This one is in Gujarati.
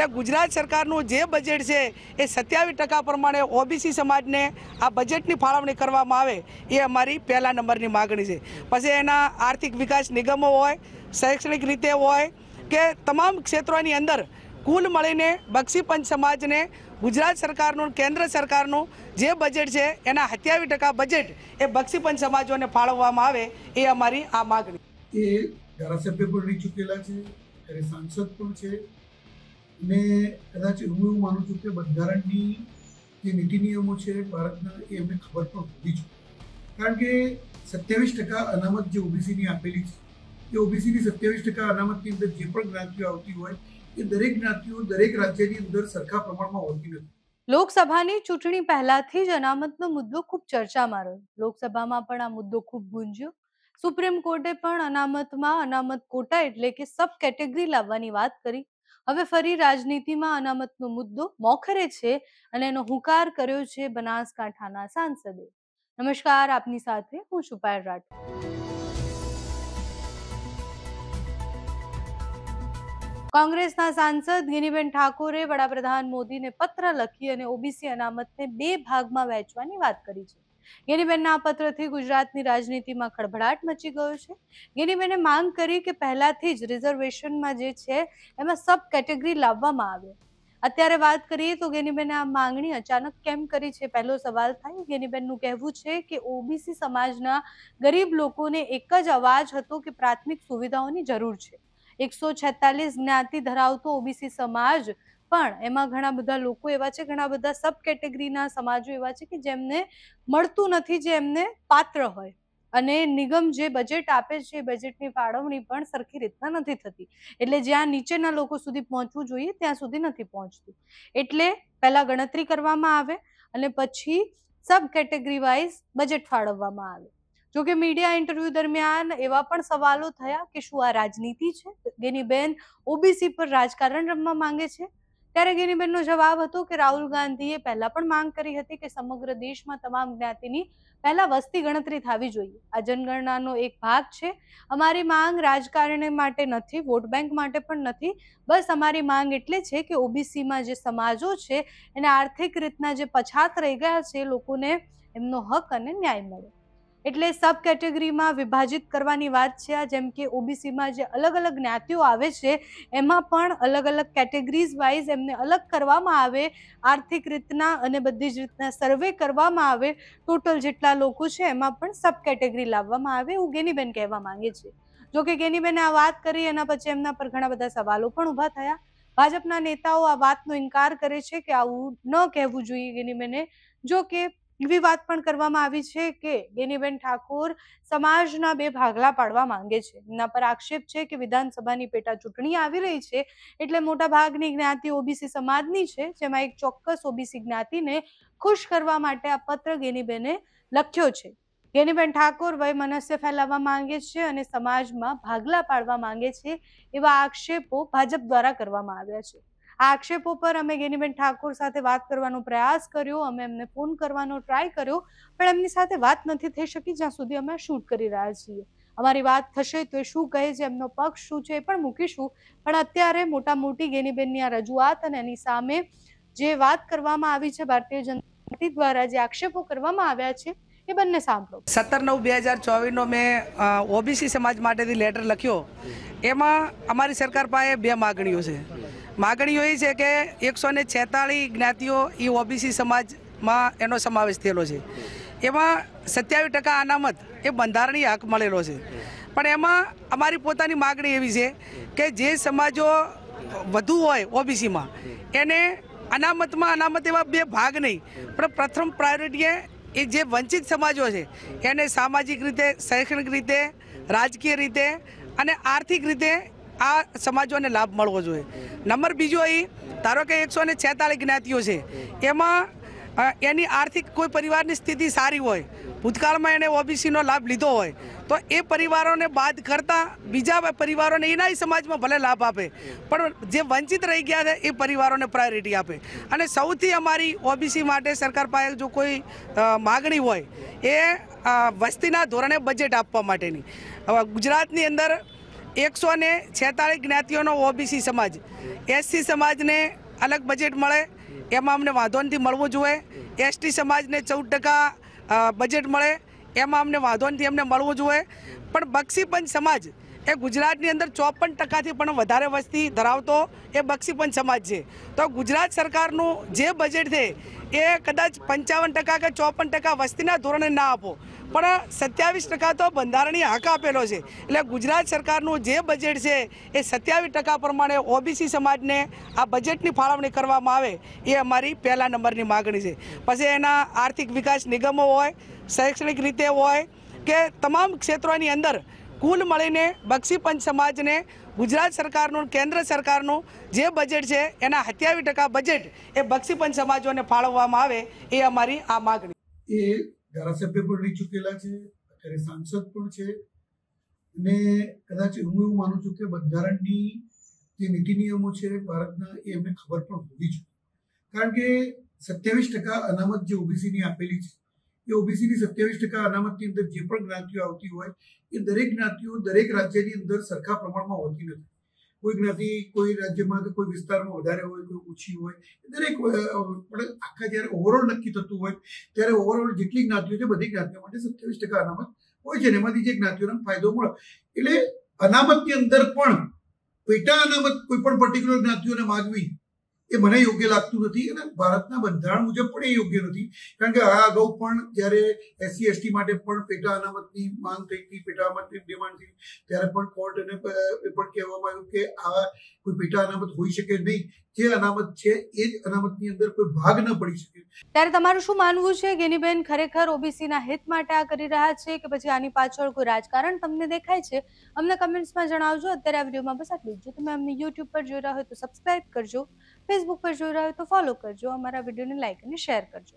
એટલે ગુજરાત સરકારનું જે બજેટ છે એ સત્યાવીસ ટકા પ્રમાણે ઓબીસી સમાજને આ બજેટની ફાળવણી કરવામાં આવે એ અમારી પહેલા નંબરની માગણી છે પછી એના આર્થિક વિકાસ નિગમો હોય શૈક્ષણિક રીતે હોય કે તમામ ક્ષેત્રોની અંદર કુલ મળીને બક્ષી પંચ સમાજને ગુજરાત સરકારનું કેન્દ્ર સરકારનું જે બજેટ છે એના સત્યાવીસ ટકા બજેટ એ બક્ષી પંચ સમાજોને ફાળવવામાં આવે એ અમારી આ માગણી એ ધારાસભ્ય પણ રહી ચૂકેલા છે સાંસદ પણ છે ને કદાચ હું એવું માનું છું કે બંધારણની જે નીતિ નિયમો છે ભારતના એ એમને ખબર પણ હોવી જોઈએ કારણ કે સત્યાવીસ ટકા અનામત જે ઓબીસીની આપેલી છે એ ઓબીસીની સત્યાવીસ ટકા અનામતની અંદર જે પણ જ્ઞાતિઓ આવતી હોય એ દરેક જ્ઞાતિઓ દરેક રાજ્યની અંદર સરખા પ્રમાણમાં હોતી નથી લોકસભાની ચૂંટણી પહેલાથી જ અનામતનો મુદ્દો ખૂબ ચર્ચામાં રહ્યો લોકસભામાં પણ આ મુદ્દો ખૂબ ગુંજ્યો સુપ્રીમ કોર્ટે પણ અનામતમાં અનામત કોટા એટલે કે સબ કેટેગરી લાવવાની વાત કરી હવે ફરી રાજનીતિમાં અનામતનો મુદ્દો મોખરે છે અને એનો હુંકાર કર્યો છે બનાસકાંઠાના સાંસદે નમસ્કાર આપની સાથે હું છુપાયલ રાઠોડ કોંગ્રેસના સાંસદ ગિનીબેન ઠાકોરે વડાપ્રધાન મોદીને પત્ર લખી અને ઓબીસી અનામતને બે ભાગમાં વહેંચવાની વાત કરી છે ગેનીબેનના આ પત્રથી ગુજરાતની રાજનીતિમાં ખળભળાટ મચી ગયો છે ગેનીબેને માંગ કરી કે પહેલાથી જ રિઝર્વેશનમાં જે છે એમાં સબ કેટેગરી લાવવામાં આવે અત્યારે વાત કરીએ તો ગેનીબેને આ માંગણી અચાનક કેમ કરી છે પહેલો સવાલ થાય ગેનીબેનનું કહેવું છે કે ઓબીસી સમાજના ગરીબ લોકોને એક જ અવાજ હતો કે પ્રાથમિક સુવિધાઓની જરૂર છે એકસો છેતાલીસ જ્ઞાતિ ધરાવતો ઓબીસી સમાજ પણ એમાં ઘણા બધા લોકો એવા છે ઘણા બધા સબ કેટેગરીના સમાજો એવા છે કે જેમને મળતું નથી જે એમને પાત્ર હોય અને નિગમ જે બજેટ આપે છે એ બજેટની ફાળવણી પણ સરખી રીતના નથી થતી એટલે જ્યાં નીચેના લોકો સુધી પહોંચવું જોઈએ ત્યાં સુધી નથી પહોંચતું એટલે પહેલાં ગણતરી કરવામાં આવે અને પછી સબ કેટેગરી વાઇઝ બજેટ ફાળવવામાં આવે જો કે મીડિયા ઇન્ટરવ્યુ દરમિયાન એવા પણ સવાલો થયા કે શું આ રાજનીતિ છે જેની બેન ઓબીસી પર રાજકારણ રમવા માંગે છે ત્યારે ગિનીબેનનો જવાબ હતો કે રાહુલ ગાંધીએ પહેલા પણ માંગ કરી હતી કે સમગ્ર દેશમાં તમામ જ્ઞાતિની પહેલા વસ્તી ગણતરી થવી જોઈએ આ જનગણનાનો એક ભાગ છે અમારી માંગ રાજકારણી માટે નથી વોટ બેંક માટે પણ નથી બસ અમારી માંગ એટલે છે કે ઓબીસીમાં જે સમાજો છે એને આર્થિક રીતના જે પછાત રહી ગયા છે લોકોને એમનો હક અને ન્યાય મળે એટલે સબ કેટેગરીમાં વિભાજિત કરવાની વાત છે આ જેમ કે ઓબીસીમાં જે અલગ અલગ જ્ઞાતિઓ આવે છે એમાં પણ અલગ અલગ કેટેગરીઝ વાઇઝ એમને અલગ કરવામાં આવે આર્થિક રીતના અને બધી જ રીતના સર્વે કરવામાં આવે ટોટલ જેટલા લોકો છે એમાં પણ સબ કેટેગરી લાવવામાં આવે એવું ગેનીબેન કહેવા માંગે છે જો કે ગેનીબેને આ વાત કરી એના પછી એમના પર ઘણા બધા સવાલો પણ ઊભા થયા ભાજપના નેતાઓ આ વાતનો ઇનકાર કરે છે કે આવું ન કહેવું જોઈએ ગેનીબેને જો કે એવી વાત પણ કરવામાં આવી છે કે ગેનીબેન ઠાકોર સમાજના બે ભાગલા પાડવા માંગે છે એમના પર આક્ષેપ છે કે વિધાનસભાની પેટા ચૂંટણી આવી રહી છે એટલે મોટા ભાગની જ્ઞાતિ ઓબીસી સમાજની છે જેમાં એક ચોક્કસ ઓબીસી જ્ઞાતિને ખુશ કરવા માટે આ પત્ર ગેનીબેને લખ્યો છે ગેનીબેન ઠાકોર વય મનસ્ય ફેલાવવા માંગે છે અને સમાજમાં ભાગલા પાડવા માંગે છે એવા આક્ષેપો ભાજપ દ્વારા કરવામાં આવ્યા છે આ આક્ષેપો પર અમે ગેનીબેન ઠાકોર સાથે વાત કરવાનો પ્રયાસ કર્યો અમે એમને ફોન કરવાનો ટ્રાય કર્યો પણ એમની સાથે વાત નથી થઈ શકી જ્યાં સુધી અમે શૂટ કરી રહ્યા છીએ અમારી વાત થશે તો એ શું કહે છે એમનો પક્ષ શું છે એ પણ મૂકીશું પણ અત્યારે મોટા મોટી ગેનીબેનની આ રજૂઆત અને એની સામે જે વાત કરવામાં આવી છે ભારતીય જનતા પાર્ટી દ્વારા જે આક્ષેપો કરવામાં આવ્યા છે એ બંને સાંભળો સત્તર નવ બે હજાર ચોવીસનો મેં ઓબીસી સમાજ માટેથી લેટર લખ્યો એમાં અમારી સરકાર પાસે બે માગણીઓ છે માગણીઓ એ છે કે એકસો ને છેતાળીસ જ્ઞાતિઓ એ ઓબીસી સમાજમાં એનો સમાવેશ થયેલો છે એમાં સત્યાવીસ ટકા અનામત એ બંધારણીય હક મળેલો છે પણ એમાં અમારી પોતાની માગણી એવી છે કે જે સમાજો વધુ હોય ઓબીસીમાં એને અનામતમાં અનામત એવા બે ભાગ નહીં પણ પ્રથમ પ્રાયોરિટીએ એ જે વંચિત સમાજો છે એને સામાજિક રીતે શૈક્ષણિક રીતે રાજકીય રીતે અને આર્થિક રીતે આ સમાજોને લાભ મળવો જોઈએ નંબર બીજો એ ધારો કે એકસો ને છેતાળીસ જ્ઞાતિઓ છે એમાં એની આર્થિક કોઈ પરિવારની સ્થિતિ સારી હોય ભૂતકાળમાં એણે ઓબીસીનો લાભ લીધો હોય તો એ પરિવારોને બાદ કરતાં બીજા પરિવારોને એના સમાજમાં ભલે લાભ આપે પણ જે વંચિત રહી ગયા છે એ પરિવારોને પ્રાયોરિટી આપે અને સૌથી અમારી ઓબીસી માટે સરકાર પાસે જો કોઈ માગણી હોય એ વસ્તીના ધોરણે બજેટ આપવા માટેની હવે ગુજરાતની અંદર એકસો ને છેતાળીસ જ્ઞાતિઓનો ઓબીસી સમાજ એસસી સમાજને અલગ બજેટ મળે એમાં અમને વાંધો નથી મળવું જોઈએ એસટી સમાજને ચૌદ ટકા બજેટ મળે એમાં અમને વાંધો નથી એમને મળવું જોઈએ પણ બક્ષીપંચ સમાજ એ ગુજરાતની અંદર ચોપન ટકાથી પણ વધારે વસ્તી ધરાવતો એ બક્ષીપંચ સમાજ છે તો ગુજરાત સરકારનું જે બજેટ છે એ કદાચ પંચાવન ટકા કે ચોપન ટકા વસ્તીના ધોરણે ના આપો પણ સત્યાવીસ ટકા તો બંધારણીય હક આપેલો છે એટલે ગુજરાત સરકારનું જે બજેટ છે એ સત્યાવીસ ટકા પ્રમાણે ઓબીસી સમાજને આ બજેટની ફાળવણી કરવામાં આવે એ અમારી પહેલા નંબરની માગણી છે પછી એના આર્થિક વિકાસ નિગમો હોય શૈક્ષણિક રીતે હોય કે તમામ ક્ષેત્રોની અંદર કુલ મળીને બક્ષી પંચ સમાજને ગુજરાત સરકારનું કેન્દ્ર સરકારનું જે બજેટ છે એના સત્યાવીસ ટકા બજેટ એ બક્ષી પંચ સમાજોને ફાળવવામાં આવે એ અમારી આ માગણી ધારાસભ્ય પણ રહી ચૂકેલા છે અત્યારે સાંસદ પણ છે અને કદાચ હું એવું માનું છું કે બંધારણની જે નીતિ નિયમો છે ભારતના એ એમને ખબર પણ હોવી જોઈએ કારણ કે સત્યાવીસ ટકા અનામત જે ઓબીસીની આપેલી છે એ ઓબીસીની સત્યાવીસ ટકા અનામતની અંદર જે પણ જ્ઞાતિઓ આવતી હોય એ દરેક જ્ઞાતિઓ દરેક રાજ્યની અંદર સરખા પ્રમાણમાં હોતી નથી કોઈ જ્ઞાતિ કોઈ રાજ્યમાં તો કોઈ વિસ્તારમાં વધારે હોય કોઈ ઓછી હોય દરેક પણ આખા જ્યારે ઓવરઓલ નક્કી થતું હોય ત્યારે ઓવરઓલ જેટલી જ્ઞાતિઓ છે બધી જ્ઞાતિઓ માટે સત્યાવીસ ટકા અનામત હોય છે એમાંથી જે જ્ઞાતિઓનો ફાયદો મળે એટલે અનામતની અંદર પણ પેટા અનામત કોઈ પણ પર્ટિક્યુલર જ્ઞાતિઓને માગવી એ મને યોગ્ય લાગતું નથી અને ભારતના બંધારણ મુજબ પણ એ યોગ્ય નથી કારણ કે આ અગાઉ પણ જ્યારે એસસી એસટી માટે પણ પેટા અનામતની માંગ થઈ હતી પેટા અનામતની ડિમાન્ડ થઈ ત્યારે પણ કોર્ટ એ પણ કહેવામાં આવ્યું કે આવા કોઈ પેટા અનામત હોઈ શકે નહીં જે અનામત છે એ જ અનામતની અંદર કોઈ ભાગ ન પડી શકે ત્યારે તમારું શું માનવું છે ગેનીબેન ખરેખર ઓબીસીના હિત માટે આ કરી રહ્યા છે કે પછી આની પાછળ કોઈ રાજકારણ તમને દેખાય છે અમને કમેન્ટ્સમાં જણાવજો અત્યારે આ વિડીયોમાં બસ આટલું જો તમે અમને યુટ્યુબ પર જોઈ રહ્યા હોય તો સબસ્ક્રાઇબ કરજો ફેસબુક પર જોઈ રહ્યો તો ફોલો કરજો અમારા વિડીયોને લાઈક અને શેર કરજો